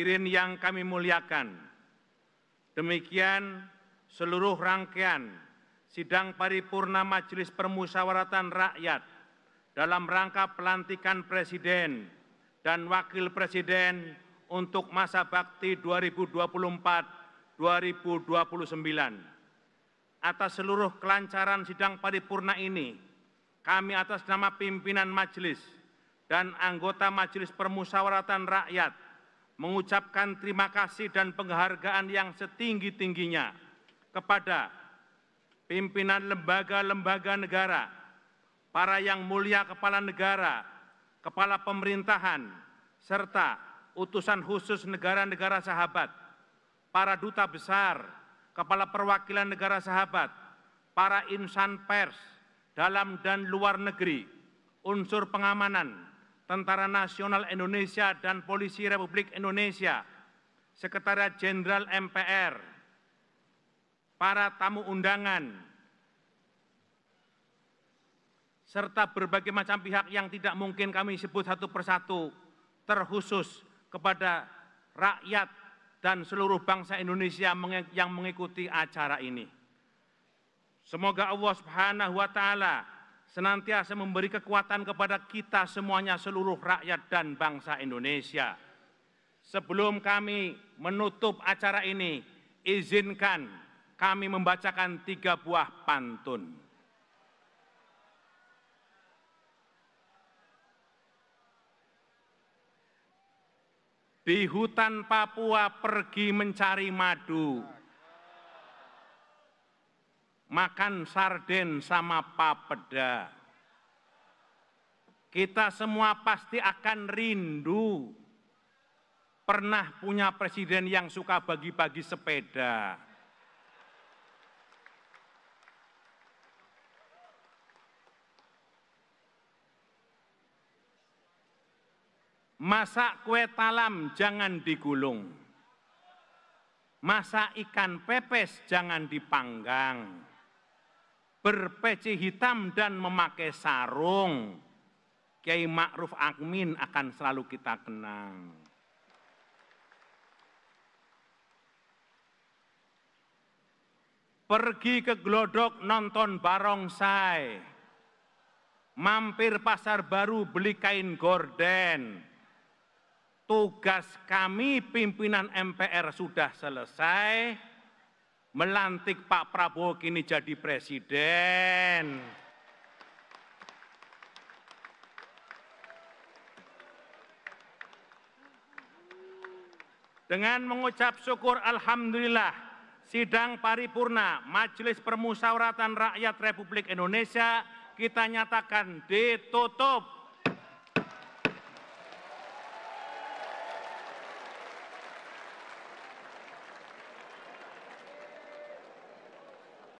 Hadirin yang kami muliakan, demikian seluruh rangkaian sidang paripurna Majelis Permusyawaratan Rakyat dalam rangka pelantikan Presiden dan Wakil Presiden untuk masa bakti 2024-2029. Atas seluruh kelancaran sidang paripurna ini, kami atas nama pimpinan majelis dan anggota Majelis Permusyawaratan Rakyat mengucapkan terima kasih dan penghargaan yang setinggi-tingginya kepada pimpinan lembaga-lembaga negara, para yang mulia kepala negara, kepala pemerintahan, serta utusan khusus negara-negara sahabat, para duta besar, kepala perwakilan negara sahabat, para insan pers dalam dan luar negeri, unsur pengamanan, Tentara Nasional Indonesia dan Polisi Republik Indonesia, Sekretariat Jenderal MPR, para tamu undangan, serta berbagai macam pihak yang tidak mungkin kami sebut satu persatu, terkhusus kepada rakyat dan seluruh bangsa Indonesia yang mengikuti acara ini. Semoga Allah Subhanahu wa taala senantiasa memberi kekuatan kepada kita semuanya seluruh rakyat dan bangsa Indonesia. Sebelum kami menutup acara ini, izinkan kami membacakan tiga buah pantun. Di hutan Papua pergi mencari madu makan sarden sama papeda. Kita semua pasti akan rindu pernah punya presiden yang suka bagi-bagi sepeda. Masak kue talam jangan digulung. Masak ikan pepes jangan dipanggang berpeci hitam dan memakai sarung. Kiai Ma'ruf Akmin akan selalu kita kenang. Pergi ke Glodok nonton barongsai. Mampir pasar baru beli kain gorden. Tugas kami pimpinan MPR sudah selesai melantik Pak Prabowo kini jadi presiden. Dengan mengucap syukur Alhamdulillah, sidang paripurna Majelis Permusyawaratan Rakyat Republik Indonesia kita nyatakan ditutup.